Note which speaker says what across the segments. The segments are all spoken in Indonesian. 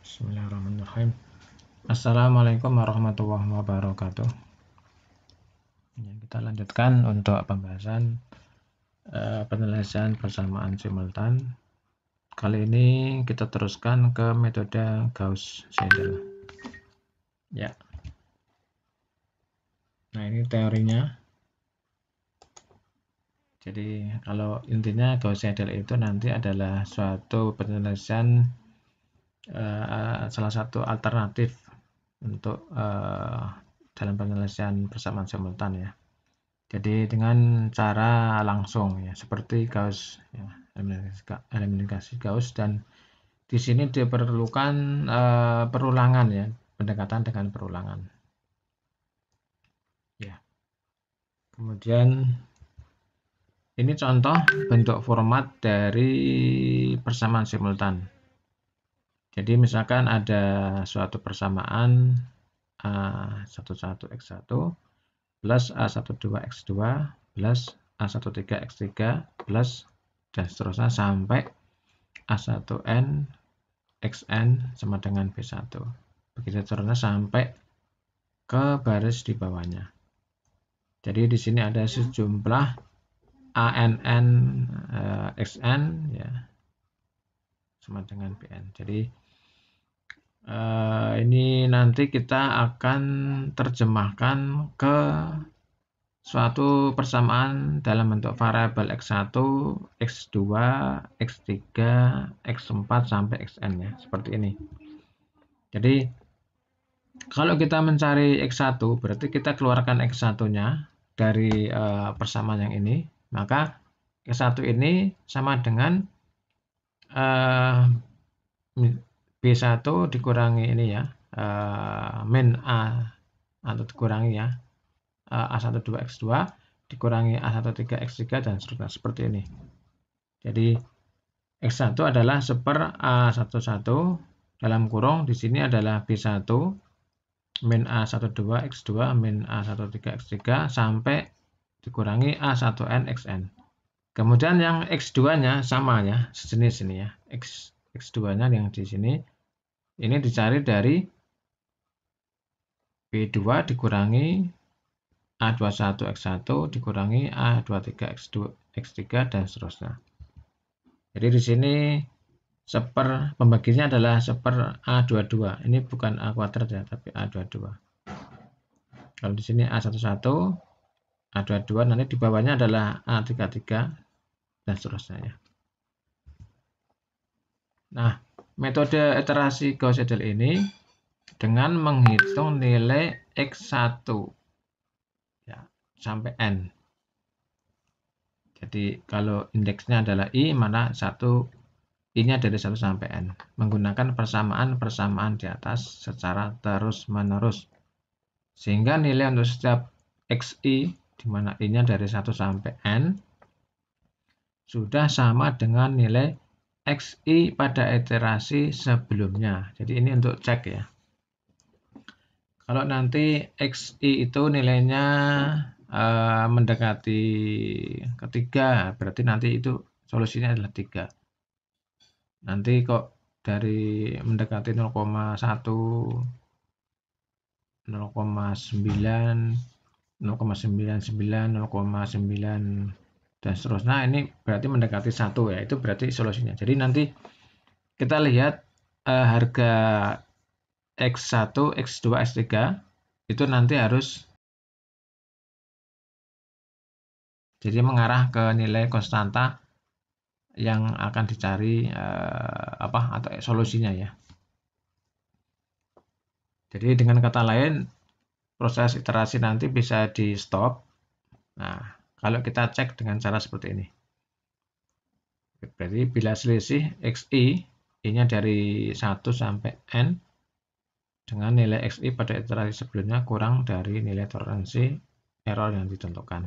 Speaker 1: Bismillahirrahmanirrahim. Assalamualaikum warahmatullahi wabarakatuh. Ya, kita lanjutkan untuk pembahasan uh, penelitian persamaan simultan. Kali ini kita teruskan ke metode Gauss-Seidel. Ya. Nah, ini teorinya. Jadi, kalau intinya Gauss-Seidel itu nanti adalah suatu penelitian Eh, salah satu alternatif untuk uh, dalam penyelesaian persamaan simultan ya. Jadi dengan cara langsung ya, seperti Gauss ya, eliminasi Gauss dan di sini diperlukan uh, perulangan ya, pendekatan dengan perulangan. Ya. Kemudian ini contoh bentuk format dari persamaan simultan. Jadi misalkan ada suatu persamaan A11 X1 plus A12 X2 plus A13 X3 plus dan seterusnya sampai A1N Xn sama dengan B1. Begitu seterusnya sampai ke baris di bawahnya. Jadi di sini ada ya. sejumlah ANN XN eh, ya sama dengan PN. Jadi uh, ini nanti kita akan terjemahkan ke suatu persamaan dalam bentuk variabel x1, x2, x3, x4 sampai xn ya, seperti ini. Jadi kalau kita mencari x1 berarti kita keluarkan x1-nya dari uh, persamaan yang ini, maka x1 ini sama dengan uh, B1 dikurangi ini ya, uh, eh, min A atau dikurangi ya, uh, eh, A12X2 dikurangi A13X3 dan seterusnya seperti ini. Jadi X1 adalah seper A11 dalam kurung di sini adalah B1 min A12 X2 min A13 X3 sampai dikurangi A1N XN. Kemudian yang X2-nya sama ya, sejenis ini ya. X X2-nya yang di sini ini dicari dari b 2 dikurangi A21X1 dikurangi A23X2, X3 dan seterusnya. Jadi di sini seper pembaginya adalah seper A22. Ini bukan A kuadrat ya, tapi A22. Kalau di sini A11, A22 nanti di bawahnya adalah A33 dan seterusnya ya. Nah, Metode iterasi Gauss Seidel ini dengan menghitung nilai X1 ya, sampai N. Jadi kalau indeksnya adalah I, mana satu, I-nya dari 1 sampai N. Menggunakan persamaan-persamaan di atas secara terus-menerus. Sehingga nilai untuk setiap XI, di mana I-nya dari 1 sampai N, sudah sama dengan nilai xi pada iterasi sebelumnya. Jadi ini untuk cek ya. Kalau nanti xi itu nilainya eh, mendekati ketiga, berarti nanti itu solusinya adalah tiga. Nanti kok dari mendekati 0,1 0,9 0,99 0,9 dan seterusnya nah, ini berarti mendekati satu ya itu berarti solusinya jadi nanti kita lihat uh, harga X1, X2, X3 itu nanti harus jadi mengarah ke nilai konstanta yang akan dicari uh, apa atau solusinya ya. Jadi dengan kata lain proses iterasi nanti bisa di stop. Nah, kalau kita cek dengan cara seperti ini. Berarti bila selisih xi, ini dari 1 sampai n, dengan nilai xi pada iterasi sebelumnya kurang dari nilai toleransi error yang ditentukan.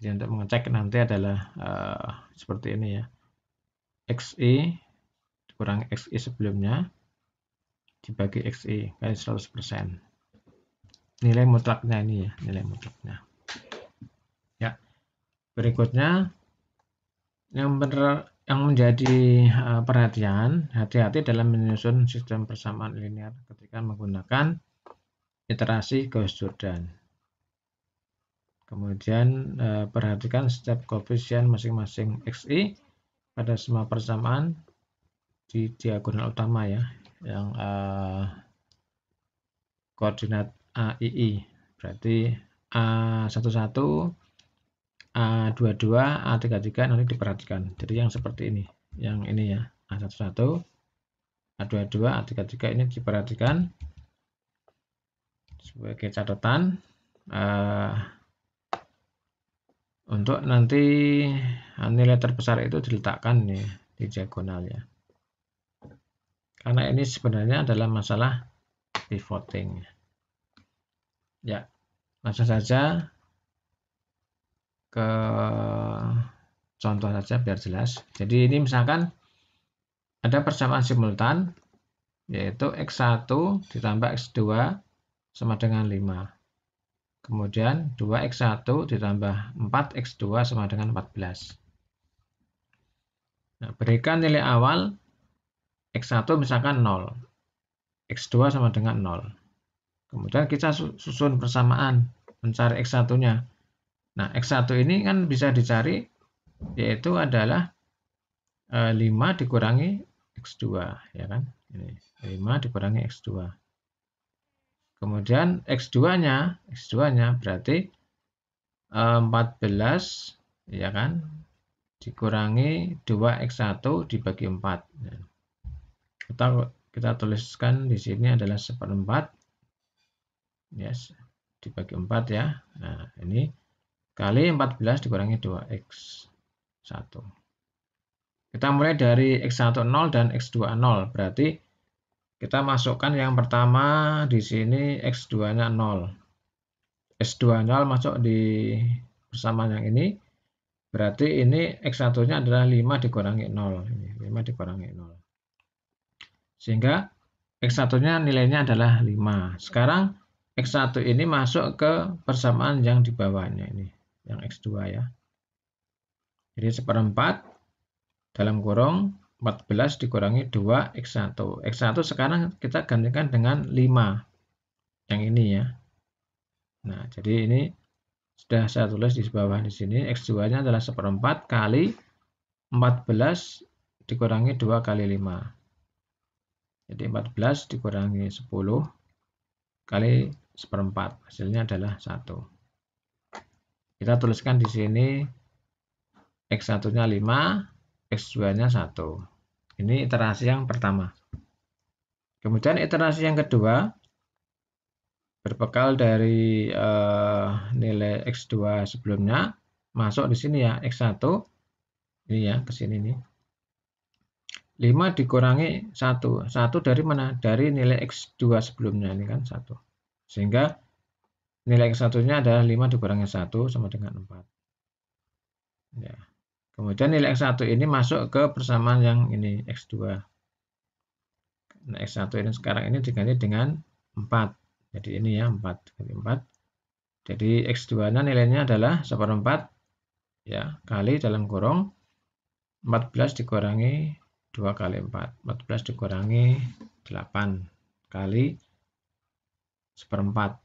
Speaker 1: Jadi untuk mengecek nanti adalah uh, seperti ini ya. xi kurang xi sebelumnya dibagi xi kali 100%. Nilai mutlaknya ini ya, nilai mutlaknya. Ya. Berikutnya yang benar yang menjadi e, perhatian hati-hati dalam menyusun sistem persamaan linear ketika menggunakan iterasi Gauss Jordan. Kemudian e, perhatikan setiap koefisien masing-masing xi pada semua persamaan di diagonal utama ya yang uh, koordinat AII berarti A11, A22, A33 nanti diperhatikan. Jadi yang seperti ini, yang ini ya, A11, A22, A33 ini diperhatikan sebagai catatan uh, untuk nanti nilai terbesar itu diletakkan nih ya, di diagonalnya. Karena ini sebenarnya adalah masalah pivoting. Ya, Langsung saja ke contoh saja biar jelas. Jadi ini misalkan ada persamaan simultan yaitu X1 ditambah X2 sama dengan 5. Kemudian 2X1 ditambah 4X2 sama dengan 14. Nah, berikan nilai awal X1 misalkan 0. X2 sama dengan 0. Kemudian kita susun persamaan mencari X1-nya. Nah, X1 ini kan bisa dicari yaitu adalah e, eh, 5 dikurangi X2, ya kan? Ini 5 dikurangi X2. Kemudian X2-nya, X2-nya berarti e, eh, 14, ya kan? Dikurangi 2X1 dibagi 4. Nah, kita kita tuliskan di sini adalah seperempat yes dibagi 4 ya nah ini kali 14 dikurangi 2x 1 kita mulai dari x 1 0 dan x 2 0 berarti kita masukkan yang pertama di sini x2 nya 0 x2 0 masuk di bersamaan yang ini berarti ini x1 nya adalah 5 dikurangi 0 ini 5 dikurangi 0 sehingga x1 nya nilainya adalah 5 sekarang X1 ini masuk ke persamaan yang di bawahnya ini, yang X2 ya. Jadi seperempat dalam kurung 14 dikurangi 2 X1. X1 sekarang kita gantikan dengan 5 yang ini ya. Nah, jadi ini sudah saya tulis di bawah di sini. X2-nya adalah seperempat kali 14 dikurangi 2 kali 5. Jadi 14 dikurangi 10 kali seperempat. Hasilnya adalah 1. Kita tuliskan di sini X1-nya 5, X2-nya 1. Ini iterasi yang pertama. Kemudian iterasi yang kedua, berbekal dari uh, nilai X2 sebelumnya, masuk di sini ya, X1, ini ya, ke sini nih. 5 dikurangi 1. 1 dari mana? Dari nilai X2 sebelumnya, ini kan 1. Sehingga nilai X1 nya adalah 5 dikurangi 1 sama dengan 4. Ya. Kemudian nilai X1 ini masuk ke persamaan yang ini X2. Nah, X1 ini sekarang ini diganti dengan 4. Jadi ini ya 4 kali 4. Jadi X2 nya nilainya adalah 1 4 ya, kali dalam kurung 14 dikurangi 2 kali 4. 14 dikurangi 8 kali seperempat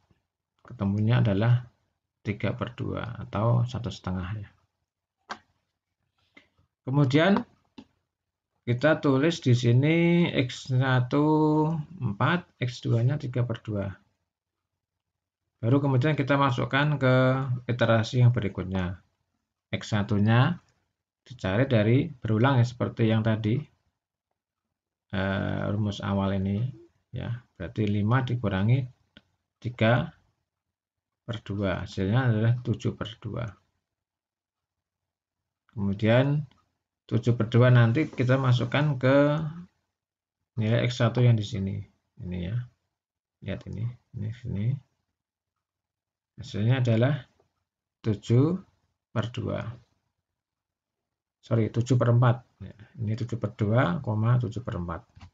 Speaker 1: ketemunya adalah 3 per 2 atau satu setengah ya. Kemudian kita tulis di sini X1 4, X2-nya 3 per 2. Baru kemudian kita masukkan ke iterasi yang berikutnya. X1-nya dicari dari berulang ya seperti yang tadi. E, rumus awal ini ya berarti 5 dikurangi 3 per 2. Hasilnya adalah 7 per 2. Kemudian 7 per 2 nanti kita masukkan ke nilai X1 yang di sini. Ini ya. Lihat ini. Ini sini. Hasilnya adalah 7 per 2. Sorry, 7 per 4. Ya, ini 7 per 2, 7 per 4.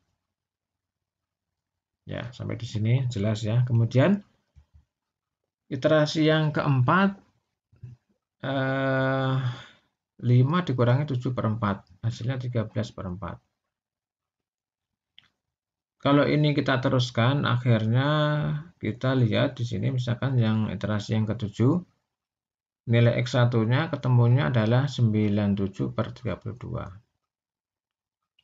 Speaker 1: Ya, sampai di sini jelas ya. Kemudian iterasi yang keempat eh, 5 dikurangi 7 per 4, hasilnya 13 per 4. Kalau ini kita teruskan, akhirnya kita lihat di sini misalkan yang iterasi yang ketujuh, nilai X1-nya ketemunya adalah 97 per 32.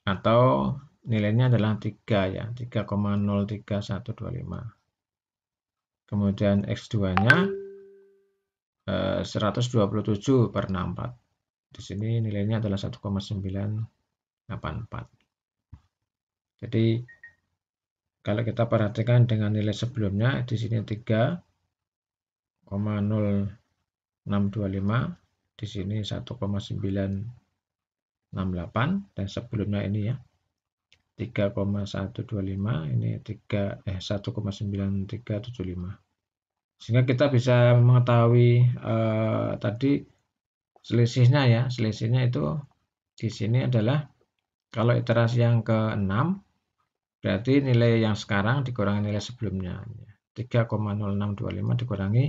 Speaker 1: Atau nilainya adalah 3 ya, 3,03125. Kemudian X2-nya eh, 127 per 64. Di sini nilainya adalah 1,984. Jadi kalau kita perhatikan dengan nilai sebelumnya di sini 3,0625 di sini 1,968 dan sebelumnya ini ya 3,125 ini 3 eh 1,9375 sehingga kita bisa mengetahui eh, tadi selisihnya ya selisihnya itu di sini adalah kalau iterasi yang ke-6 berarti nilai yang sekarang dikurangi nilai sebelumnya 3,0625 dikurangi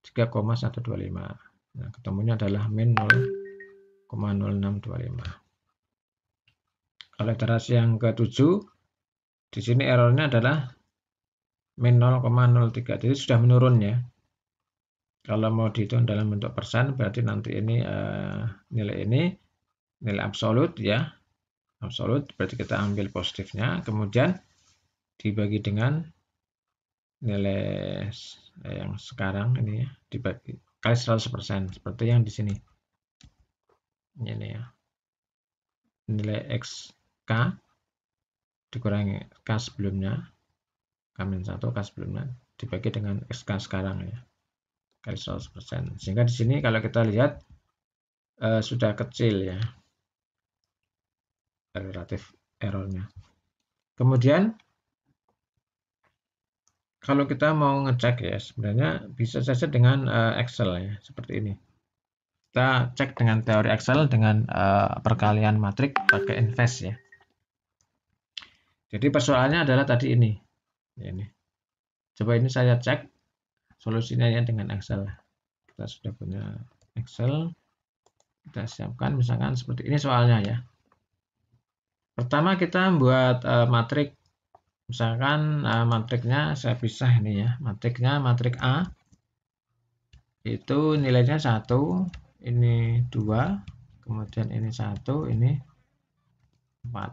Speaker 1: 3,125 nah ketemunya adalah min 0,0625 Aliterasi yang ke-7 di sini errornya adalah min 0,03, jadi sudah menurun ya. Kalau mau dihitung dalam bentuk persen, berarti nanti ini uh, nilai ini nilai absolut ya, absolut. Berarti kita ambil positifnya, kemudian dibagi dengan nilai eh, yang sekarang ini ya, dibagi kali 100% seperti yang di sini. Ini ya. Nilai X K dikurangi K sebelumnya K minus 1 K sebelumnya dibagi dengan XK sekarang ya kali 100% sehingga di sini kalau kita lihat e, sudah kecil ya eh, relatif errornya kemudian kalau kita mau ngecek ya sebenarnya bisa saja dengan e, Excel ya seperti ini kita cek dengan teori Excel dengan uh, perkalian matrik pakai invest ya. Jadi persoalannya adalah tadi ini. Ya, ini. Coba ini saya cek solusinya ya dengan Excel. Kita sudah punya Excel. Kita siapkan misalkan seperti ini soalnya ya. Pertama kita buat uh, eh, matrik misalkan uh, matriknya saya pisah ini ya. Matriknya matrik A itu nilainya satu, ini dua, kemudian ini satu, ini empat.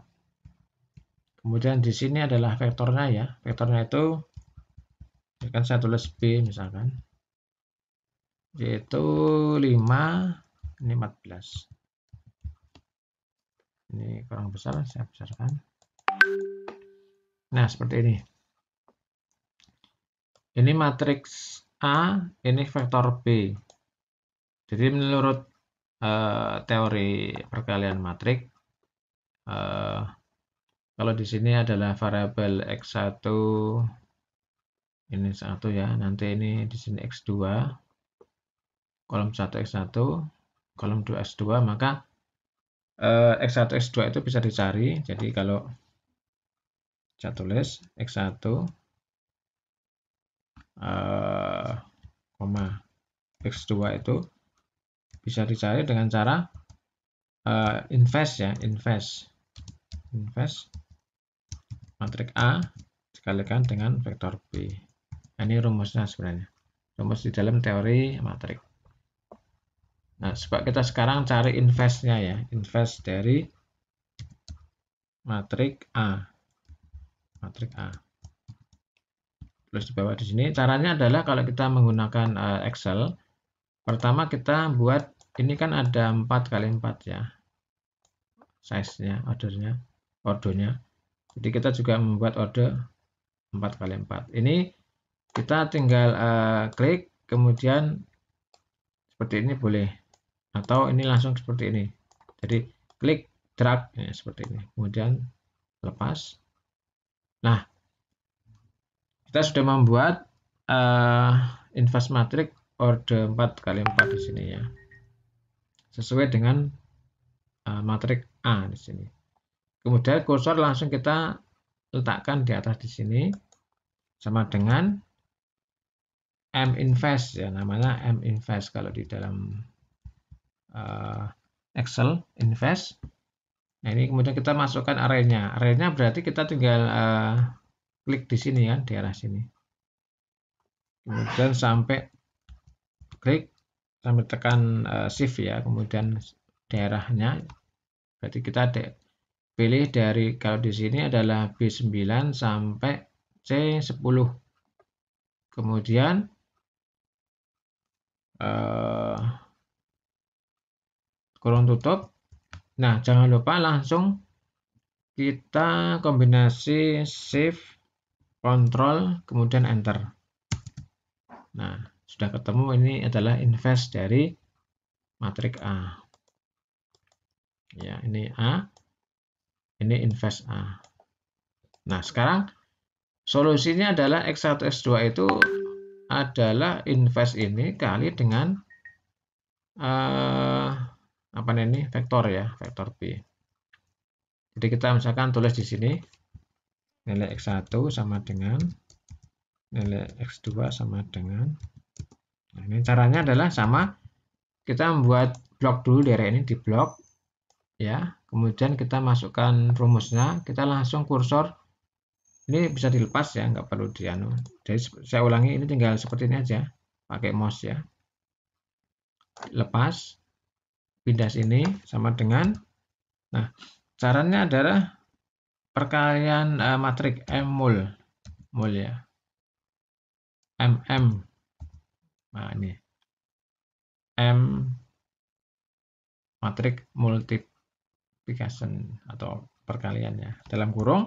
Speaker 1: Kemudian di sini adalah vektornya ya. Vektornya itu kan saya tulis B misalkan. Yaitu 5 ini 14. Ini kurang besar, saya besarkan. Nah, seperti ini. Ini matriks A, ini vektor B. Jadi menurut uh, teori perkalian matriks. uh, eh, kalau di sini adalah variabel X1 ini satu ya, nanti ini di sini X2 kolom 1 X1 kolom 2 X2 maka eh, X1 X2 itu bisa dicari. Jadi kalau saya tulis X1 eh, koma X2 itu bisa dicari dengan cara uh, invest ya invest invest matriks A dikalikan dengan vektor B. Nah, ini rumusnya sebenarnya. Rumus di dalam teori matriks. Nah, sebab kita sekarang cari inverse-nya ya. Inverse dari matriks A. Matriks A. Terus di bawah di sini. Caranya adalah kalau kita menggunakan eh, Excel, pertama kita buat, ini kan ada 4 kali 4 ya. Size-nya, ordernya, ordonya. Jadi kita juga membuat order 4 kali 4. Ini kita tinggal uh, klik kemudian seperti ini boleh atau ini langsung seperti ini. Jadi klik drag ya, seperti ini. Kemudian lepas. Nah, kita sudah membuat uh, inverse matrix order 4 kali 4 di sini ya. Sesuai dengan uh, matrix A di sini. Kemudian kursor langsung kita letakkan di atas di sini sama dengan M invest ya namanya M invest kalau di dalam uh, Excel invest. Nah, ini kemudian kita masukkan arenya. Arenya berarti kita tinggal uh, klik di sini kan di arah sini. Kemudian sampai klik sampai tekan uh, shift ya, kemudian daerahnya berarti kita ada Pilih dari kalau di sini adalah B9 sampai C10. Kemudian eh, kurung tutup. Nah, jangan lupa langsung kita kombinasi shift control kemudian enter. Nah, sudah ketemu ini adalah invest dari matrik A. Ya, ini A. Ini invest A. Nah, sekarang solusinya adalah X1, X2 itu adalah invest ini kali dengan uh, apa ini vektor ya, vektor B. Jadi kita misalkan tulis di sini nilai X1 sama dengan nilai X2 sama dengan nah, ini caranya adalah sama kita membuat blok dulu daerah ini di blok ya kemudian kita masukkan rumusnya kita langsung kursor ini bisa dilepas ya nggak perlu dianu jadi saya ulangi ini tinggal seperti ini aja pakai mouse ya lepas pindah sini sama dengan nah caranya adalah perkalian uh, matrik M mul mul ya MM nah ini M matrik multiple multiplication atau perkaliannya dalam kurung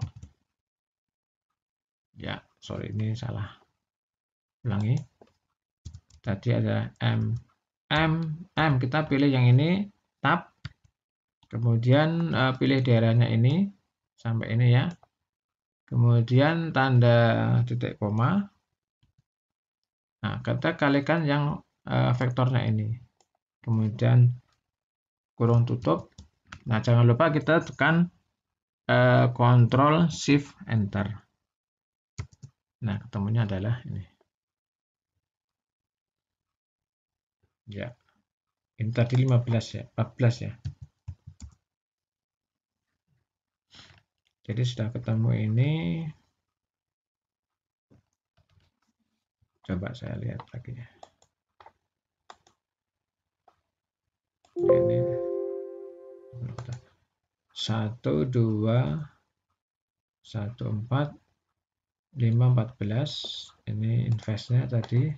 Speaker 1: ya sorry ini salah ulangi tadi ada m m m kita pilih yang ini tab kemudian uh, pilih daerahnya ini sampai ini ya kemudian tanda titik koma nah kita kalikan yang uh, vektornya ini kemudian kurung tutup Nah, jangan lupa kita tekan uh, eh, Ctrl Shift Enter. Nah, ketemunya adalah ini. Ya. Ini tadi 15 ya, 14 ya. Jadi sudah ketemu ini. Coba saya lihat lagi ya. Ini satu dua satu empat lima empat belas ini investnya tadi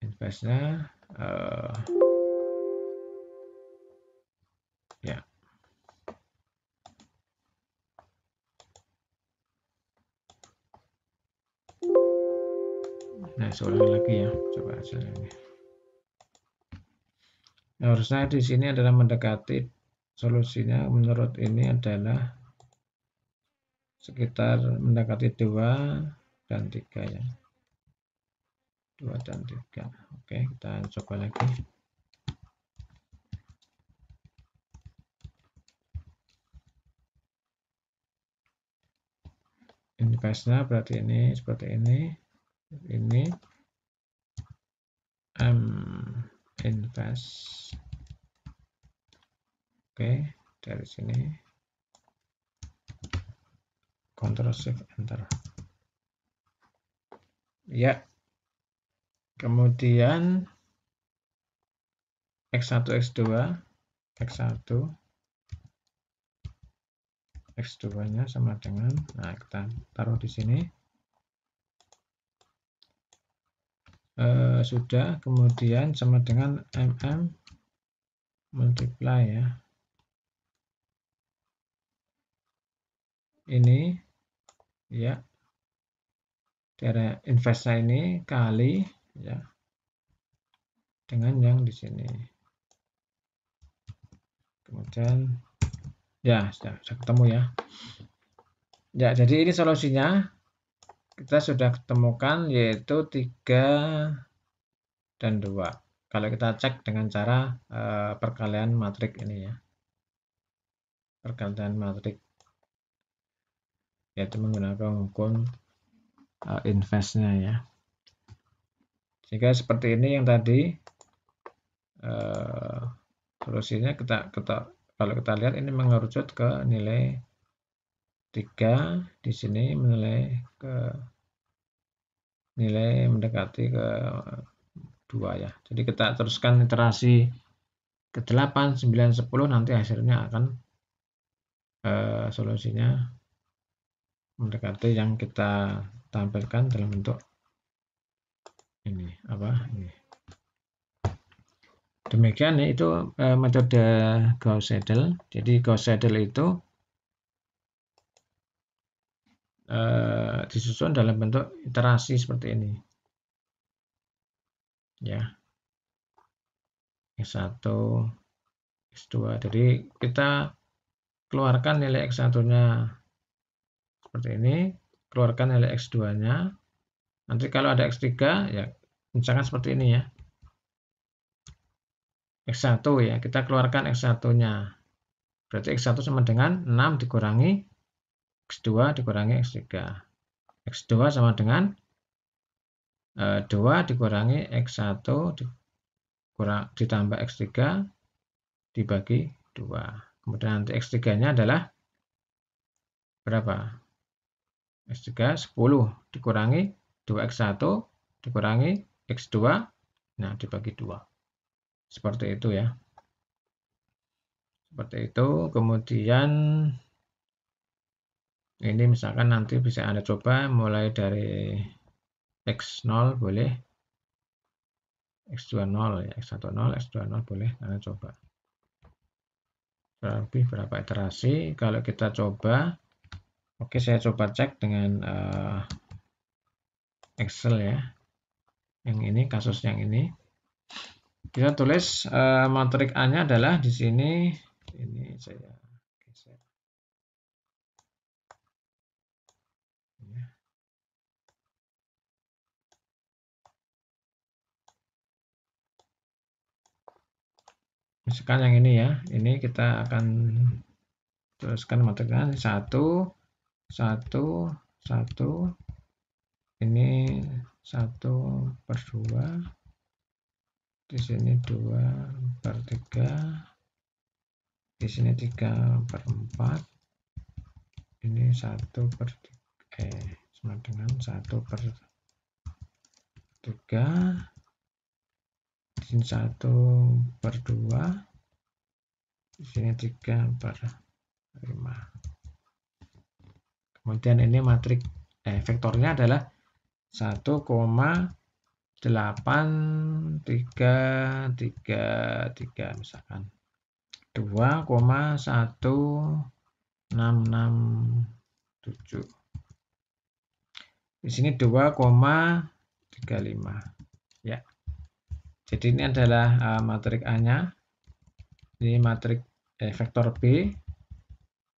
Speaker 1: investnya uh, ya Nah, seorang lagi ya, coba hasilnya. Nah, harusnya di sini adalah mendekati solusinya menurut ini adalah sekitar mendekati dua dan tiga ya dua dan tiga. oke kita coba lagi investnya berarti ini seperti ini ini M invest oke dari sini Ctrl Shift Enter ya kemudian X1 X2 X1 X2 nya sama dengan nah kita taruh di sini e, sudah kemudian sama dengan MM multiply ya ini ya daerah investasi ini kali ya dengan yang di sini kemudian ya sudah, sudah ketemu ya ya jadi ini solusinya kita sudah ketemukan yaitu tiga dan dua. kalau kita cek dengan cara uh, perkalian matrik ini ya perkalian matrik yaitu menggunakan hukum uh, e, investnya ya sehingga seperti ini yang tadi uh, solusinya kita kita kalau kita lihat ini mengerucut ke nilai 3 di sini menilai ke nilai mendekati ke 2 ya. Jadi kita teruskan iterasi ke 8, 9, 10 nanti hasilnya akan uh, solusinya mendekati yang kita tampilkan dalam bentuk ini apa ini demikian itu eh, metode Gauss Seidel jadi Gauss Seidel itu eh, disusun dalam bentuk iterasi seperti ini ya X1 X2 jadi kita keluarkan nilai X1 nya seperti ini keluarkan nilai X2 nya nanti kalau ada X3 ya misalkan seperti ini ya X1 ya kita keluarkan X1 nya berarti X1 sama dengan 6 dikurangi X2 dikurangi X3 X2 sama dengan e, eh, 2 dikurangi X1 dikurang, ditambah X3 dibagi 2 kemudian nanti X3 nya adalah berapa X3 10 dikurangi 2X1 dikurangi X2, nah dibagi 2. Seperti itu ya. Seperti itu, kemudian ini misalkan nanti bisa Anda coba mulai dari X0 boleh, X20 ya, X10, X20 boleh Anda coba. Lebih berapa iterasi, kalau kita coba Oke, saya coba cek dengan uh, Excel ya. Yang ini kasus yang ini. Kita tulis uh, eh, matrik A-nya adalah di sini ini saya geser. Misalkan yang ini ya, ini kita akan tuliskan matriknya A satu satu satu ini satu per dua di sini dua per tiga di sini tiga per empat ini satu per eh sama dengan satu per tiga di sini satu per dua di sini tiga per lima Kemudian ini matrik eh, vektornya adalah 1,8333 misalkan 2,1667 di sini 2,35 ya jadi ini adalah uh, matrik A nya ini matrik eh, vektor B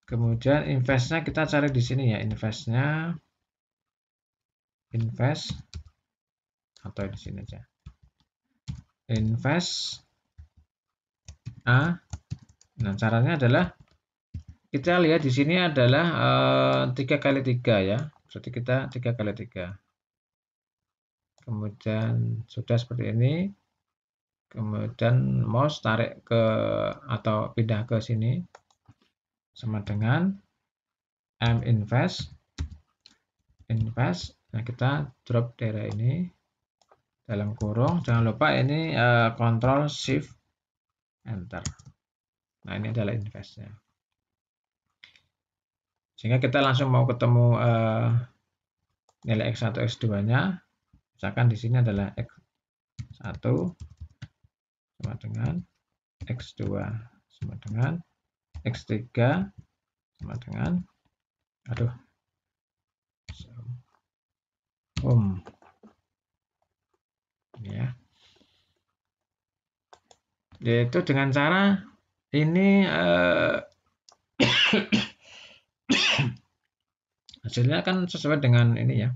Speaker 1: Kemudian investnya kita cari di sini ya investnya invest atau di sini aja invest a nah caranya adalah kita lihat di sini adalah eh, tiga kali tiga ya berarti kita tiga kali tiga kemudian sudah seperti ini kemudian mouse tarik ke atau pindah ke sini sama dengan M invest invest nah kita drop daerah ini dalam kurung jangan lupa ini uh, shift enter nah ini adalah investnya sehingga kita langsung mau ketemu uh, nilai X1 X2 nya misalkan di sini adalah X1 sama dengan X2 sama dengan X3 sama dengan aduh om, ya yaitu dengan cara ini uh, hasilnya kan sesuai dengan ini ya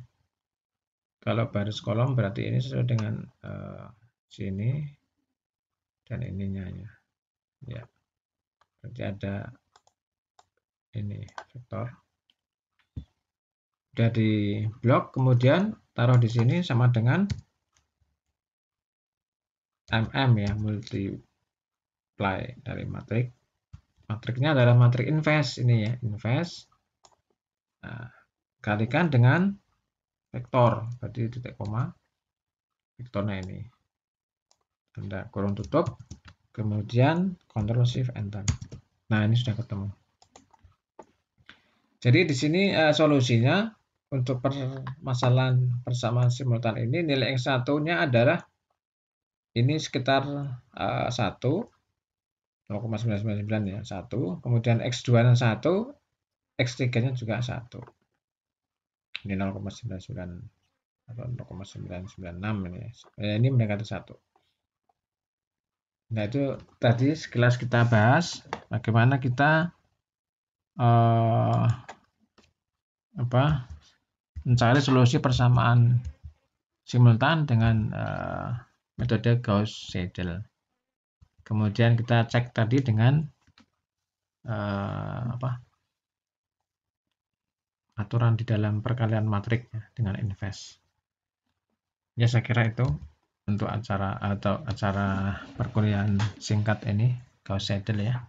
Speaker 1: kalau baris kolom berarti ini sesuai dengan uh, sini dan ininya ya ya berarti ada ini vektor udah di blok kemudian taruh di sini sama dengan mm ya multiply dari matrik matriknya adalah matrik invest ini ya invest nah, kalikan dengan vektor berarti titik koma vektornya ini tanda kurung tutup kemudian Ctrl Shift Enter. Nah, ini sudah ketemu. Jadi di sini uh, solusinya untuk permasalahan persamaan simultan ini nilai X1-nya adalah ini sekitar eh, 1 0,999 ya, 1. Kemudian X2-nya 1, X3-nya juga 1. Ini 0,99 atau 0,996 ini ya. ini mendekati 1. Nah, itu tadi sekilas kita bahas bagaimana kita uh, apa mencari solusi persamaan simultan dengan uh, metode Gauss-Seidel. Kemudian kita cek tadi dengan uh, apa aturan di dalam perkalian matriks dengan inverse. Ya, saya kira itu untuk acara atau acara perkuliahan singkat ini Gauss Seidel ya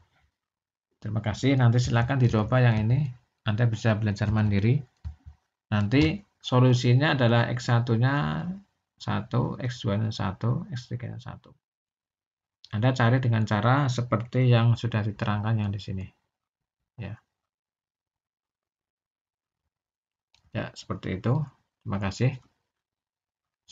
Speaker 1: terima kasih nanti silahkan dicoba yang ini Anda bisa belajar mandiri nanti solusinya adalah X1 nya 1 X2 nya 1 X3 nya 1 Anda cari dengan cara seperti yang sudah diterangkan yang di sini ya ya seperti itu terima kasih